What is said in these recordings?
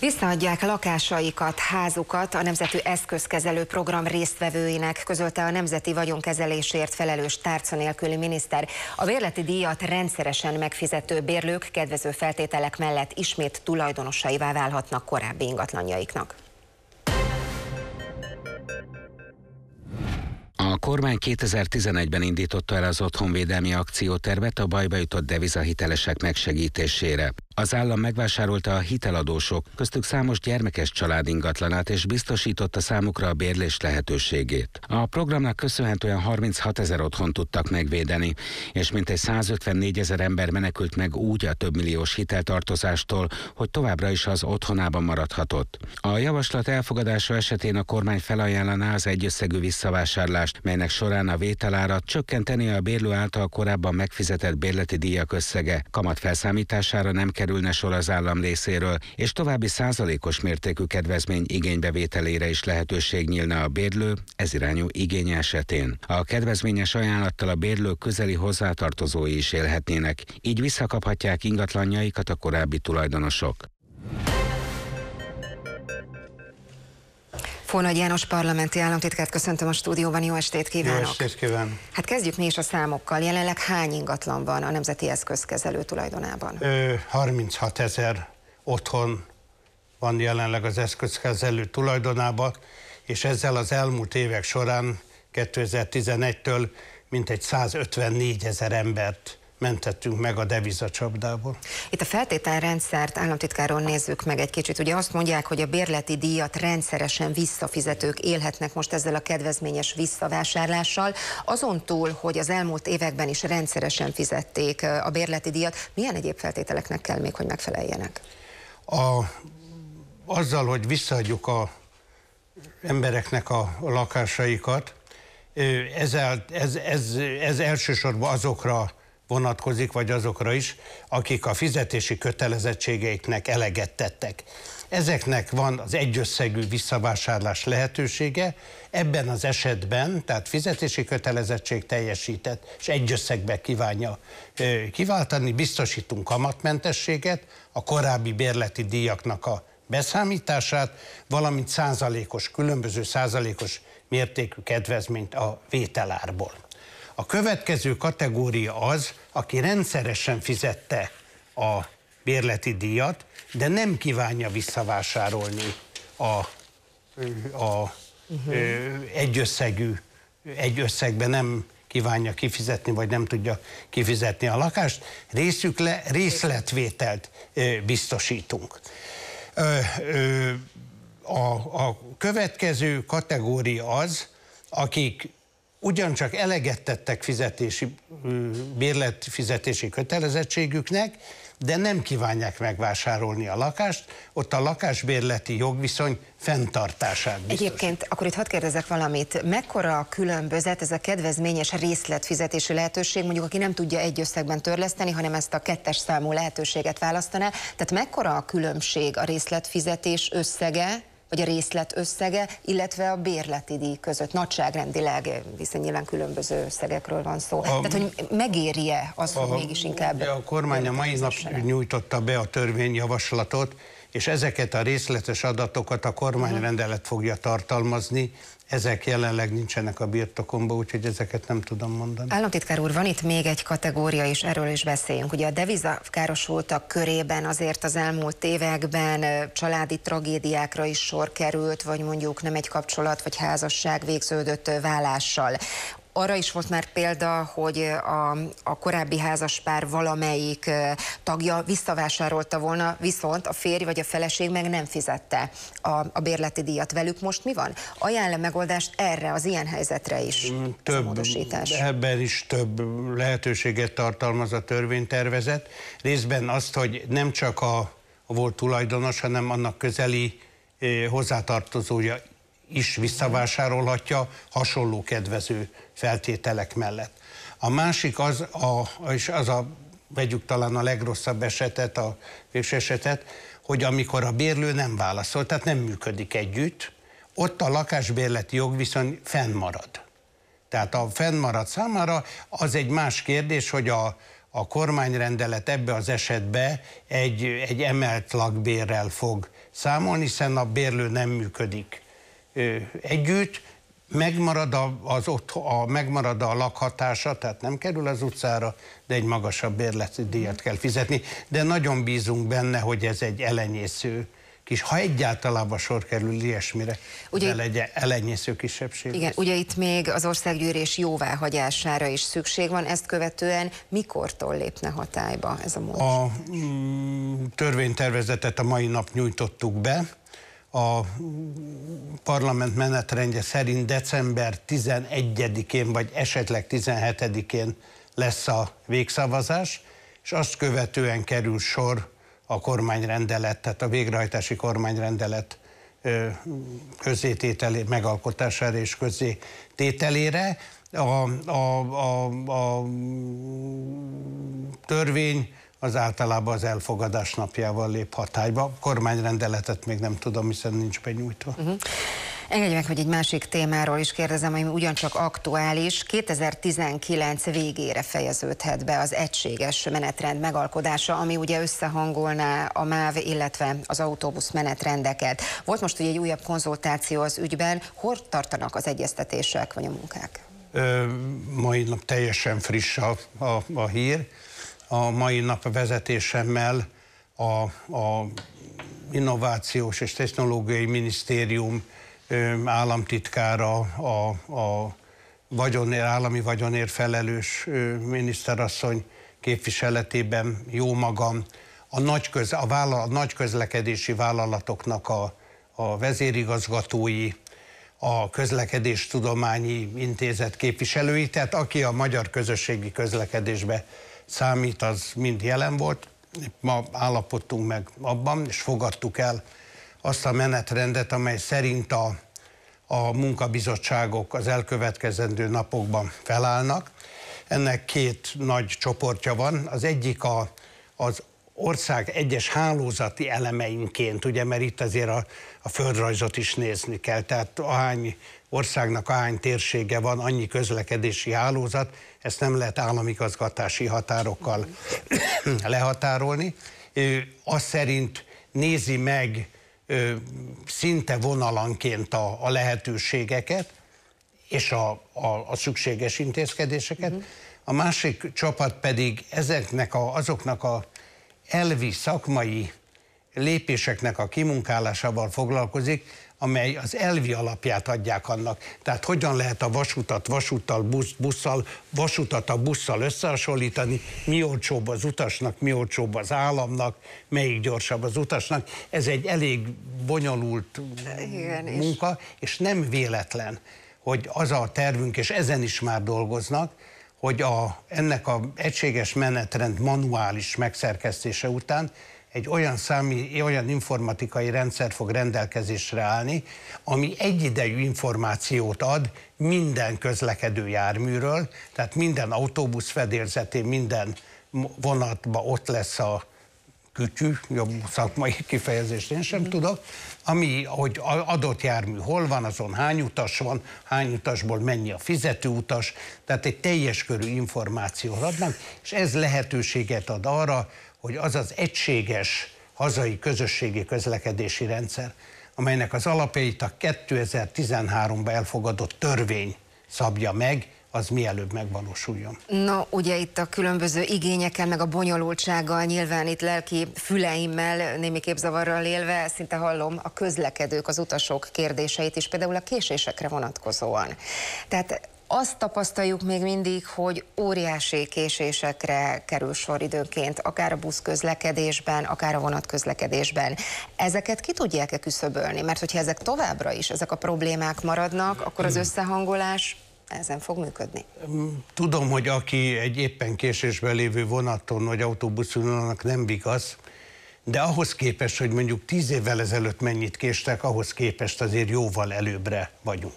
Visszaadják lakásaikat, házukat a Nemzetű Eszközkezelő Program résztvevőinek, közölte a Nemzeti Vagyonkezelésért felelős tárca nélküli miniszter. A bérleti díjat rendszeresen megfizető bérlők kedvező feltételek mellett ismét tulajdonosaivá válhatnak korábbi ingatlanjaiknak. A kormány 2011-ben indította el az otthonvédelmi akciótervet a bajba jutott devizahitelesek megsegítésére. Az állam megvásárolta a hiteladósok, köztük számos gyermekes család ingatlanát és biztosította számukra a bérlés lehetőségét. A programnak köszönhetően 36 ezer otthon tudtak megvédeni, és mintegy 154 ezer ember menekült meg úgy a többmilliós hiteltartozástól, hogy továbbra is az otthonában maradhatott. A javaslat elfogadása esetén a kormány felajánlaná az egyösszegű visszavásárlást, melynek során a vételára csökkenteni a bérlő által korábban megfizetett bérleti díjak összege. Kamat felszámítására nem kell kerülne sor az állam részéről, és további százalékos mértékű kedvezmény igénybevételére is lehetőség nyílna a bérlő ez irányú igény esetén. A kedvezményes ajánlattal a bérlő közeli hozzátartozói is élhetnének, így visszakaphatják ingatlanjaikat a korábbi tulajdonosok. Fónagy János parlamenti államtitkát köszöntöm a stúdióban, jó estét kívánok! Jó estét kívánok. Hát kezdjük mi is a számokkal. Jelenleg hány ingatlan van a Nemzeti Eszközkezelő tulajdonában? Ö, 36 ezer otthon van jelenleg az eszközkezelő tulajdonában, és ezzel az elmúlt évek során 2011-től mintegy 154 ezer embert mentettünk meg a devizacsapdából. Itt a feltételrendszert államtitkáron nézzük meg egy kicsit. Ugye azt mondják, hogy a bérleti díjat rendszeresen visszafizetők élhetnek most ezzel a kedvezményes visszavásárlással. Azon túl, hogy az elmúlt években is rendszeresen fizették a bérleti díjat, milyen egyéb feltételeknek kell még, hogy megfeleljenek? A, azzal, hogy visszaadjuk a embereknek a, a lakásaikat, ez, ez, ez, ez elsősorban azokra vonatkozik, vagy azokra is, akik a fizetési kötelezettségeiknek eleget tettek. Ezeknek van az egyösszegű visszavásárlás lehetősége, ebben az esetben, tehát fizetési kötelezettség teljesített, és egyösszegbe kívánja kiváltani, biztosítunk kamatmentességet, a korábbi bérleti díjaknak a beszámítását, valamint százalékos, különböző százalékos mértékű kedvezményt a vételárból. A következő kategória az, aki rendszeresen fizette a bérleti díjat, de nem kívánja visszavásárolni a, a uh-huh. egy összegű, egy összegben nem kívánja kifizetni, vagy nem tudja kifizetni a lakást, le részletvételt biztosítunk. A, a következő kategória az, akik ugyancsak eleget tettek fizetési, bérlet fizetési kötelezettségüknek, de nem kívánják megvásárolni a lakást, ott a lakásbérleti jogviszony fenntartását biztos. Egyébként, akkor itt hadd kérdezek valamit, mekkora a különbözet ez a kedvezményes részletfizetési lehetőség, mondjuk aki nem tudja egy összegben törleszteni, hanem ezt a kettes számú lehetőséget választaná, tehát mekkora a különbség a részletfizetés összege, vagy a részlet összege, illetve a bérleti díj között. Nagyságrendileg, hiszen nyilván különböző összegekről van szó. A, Tehát, hogy megéri-e az, hogy mégis inkább... A kormány a mai nap nyújtotta be a törvényjavaslatot, és ezeket a részletes adatokat a kormányrendelet fogja tartalmazni, ezek jelenleg nincsenek a birtokomba, úgyhogy ezeket nem tudom mondani. Államtitkár úr, van itt még egy kategória, és erről is beszéljünk. Ugye a devizakárosultak körében azért az elmúlt években családi tragédiákra is sor került, vagy mondjuk nem egy kapcsolat, vagy házasság végződött vállással. Arra is volt már példa, hogy a, a korábbi házaspár valamelyik tagja visszavásárolta volna, viszont a férj vagy a feleség meg nem fizette a, a bérleti díjat velük. Most mi van? Ajánl -e megoldást erre, az ilyen helyzetre is? Több, ebben is több lehetőséget tartalmaz a törvénytervezet. Részben azt, hogy nem csak a, a volt tulajdonos, hanem annak közeli hozzátartozója is visszavásárolhatja hasonló kedvező feltételek mellett. A másik az a, és az a vegyük talán a legrosszabb esetet, a végső esetet, hogy amikor a bérlő nem válaszol, tehát nem működik együtt, ott a lakásbérleti jogviszony fennmarad. Tehát a fennmarad számára az egy más kérdés, hogy a, a kormányrendelet ebbe az esetbe egy, egy emelt lakbérrel fog számolni, hiszen a bérlő nem működik együtt, megmarad a, az ott, a, megmarad a lakhatása, tehát nem kerül az utcára, de egy magasabb bérleti díjat kell fizetni. De nagyon bízunk benne, hogy ez egy elenyésző kis, ha egyáltalában sor kerül ilyesmire, ugye, legyen elenyésző kisebbség. Igen, ugye itt még az országgyűlés jóváhagyására is szükség van, ezt követően mikortól lépne hatályba ez a módszer? A mm, törvénytervezetet a mai nap nyújtottuk be, a parlament menetrendje szerint december 11-én, vagy esetleg 17-én lesz a végszavazás, és azt követően kerül sor a kormányrendelet, tehát a végrehajtási kormányrendelet közzétételé, megalkotására és közzétételére. A, a, a, a törvény az általában az elfogadás napjával lép hatályba. kormányrendeletet még nem tudom, hiszen nincs benyújtva. Uh-huh. Engedj meg, hogy egy másik témáról is kérdezem, ami ugyancsak aktuális. 2019 végére fejeződhet be az egységes menetrend megalkodása, ami ugye összehangolná a MÁV, illetve az autóbusz menetrendeket. Volt most ugye egy újabb konzultáció az ügyben. Hol tartanak az egyeztetések vagy a munkák? Ö, mai nap teljesen friss a, a, a hír a mai nap a vezetésemmel a, a Innovációs és Technológiai Minisztérium államtitkára, a, a vagyonér, állami vagyonér felelős miniszterasszony képviseletében, jó magam, a, nagy köz, a, vállal, a nagy közlekedési vállalatoknak a, a vezérigazgatói, a Közlekedéstudományi Intézet képviselői, tehát aki a magyar közösségi közlekedésbe számít, az mind jelen volt. Ma állapodtunk meg abban, és fogadtuk el azt a menetrendet, amely szerint a, a munkabizottságok az elkövetkezendő napokban felállnak. Ennek két nagy csoportja van. Az egyik a, az ország egyes hálózati elemeinként, ugye, mert itt azért a, a földrajzot is nézni kell, tehát ahány országnak ahány térsége van, annyi közlekedési hálózat, ezt nem lehet államigazgatási határokkal lehatárolni. Azt szerint nézi meg szinte vonalanként a, a lehetőségeket és a, a, a szükséges intézkedéseket. Uh-huh. A másik csapat pedig ezeknek a, azoknak a elvi szakmai lépéseknek a kimunkálásával foglalkozik, amely az elvi alapját adják annak. Tehát hogyan lehet a vasutat vasúttal, busz, busszal, vasutat a busszal összehasonlítani, mi olcsóbb az utasnak, mi olcsóbb az államnak, melyik gyorsabb az utasnak. Ez egy elég bonyolult Igen, munka, és... és nem véletlen, hogy az a tervünk, és ezen is már dolgoznak, hogy a, ennek a egységes menetrend manuális megszerkesztése után egy olyan, számi, olyan informatikai rendszer fog rendelkezésre állni, ami egyidejű információt ad minden közlekedő járműről, tehát minden autóbusz fedélzetén, minden vonatban ott lesz a, kütyű, jobb szakmai kifejezést én sem mm. tudok, ami, hogy adott jármű hol van, azon hány utas van, hány utasból mennyi a fizető utas, tehát egy teljes körű információt adnak, és ez lehetőséget ad arra, hogy az az egységes hazai közösségi közlekedési rendszer, amelynek az alapjait a 2013-ban elfogadott törvény szabja meg, az mielőbb megvalósuljon. Na, ugye itt a különböző igényekkel, meg a bonyolultsággal, nyilván itt lelki füleimmel, némi képzavarral élve szinte hallom a közlekedők, az utasok kérdéseit is, például a késésekre vonatkozóan. Tehát azt tapasztaljuk még mindig, hogy óriási késésekre kerül sor időnként, akár a busz közlekedésben, akár a vonat közlekedésben. Ezeket ki tudják-e küszöbölni? Mert hogyha ezek továbbra is, ezek a problémák maradnak, akkor az hmm. összehangolás ezen fog működni? Tudom, hogy aki egy éppen késésben lévő vonaton vagy autóbuszon, annak nem igaz, de ahhoz képest, hogy mondjuk tíz évvel ezelőtt mennyit késtek, ahhoz képest azért jóval előbbre vagyunk.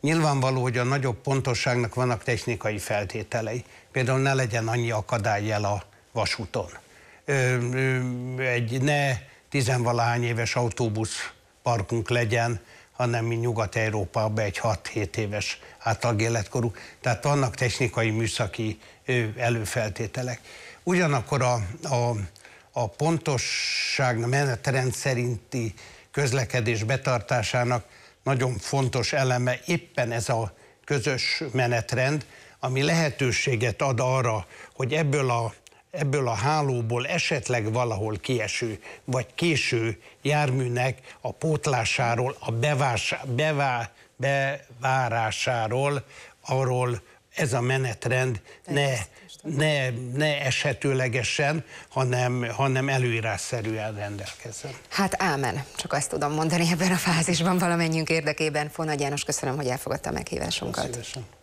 Nyilvánvaló, hogy a nagyobb pontosságnak vannak technikai feltételei. Például ne legyen annyi akadályjel a vasúton. Ö, ö, egy ne tizenvalahány éves autóbusz parkunk legyen, hanem mi Nyugat-Európában egy 6-7 éves átlag életkorú. Tehát vannak technikai, műszaki előfeltételek. Ugyanakkor a, a, a pontosság, a menetrend szerinti közlekedés betartásának nagyon fontos eleme éppen ez a közös menetrend, ami lehetőséget ad arra, hogy ebből a ebből a hálóból esetleg valahol kieső vagy késő járműnek a pótlásáról, a bevásá, bevá, bevárásáról, arról ez a menetrend ne, ne, ne esetőlegesen, hanem, hanem előírásszerűen rendelkezzen. Hát ámen, csak azt tudom mondani ebben a fázisban valamennyiünk érdekében. Fona János, köszönöm, hogy elfogadta a meghívásunkat. Köszönöm.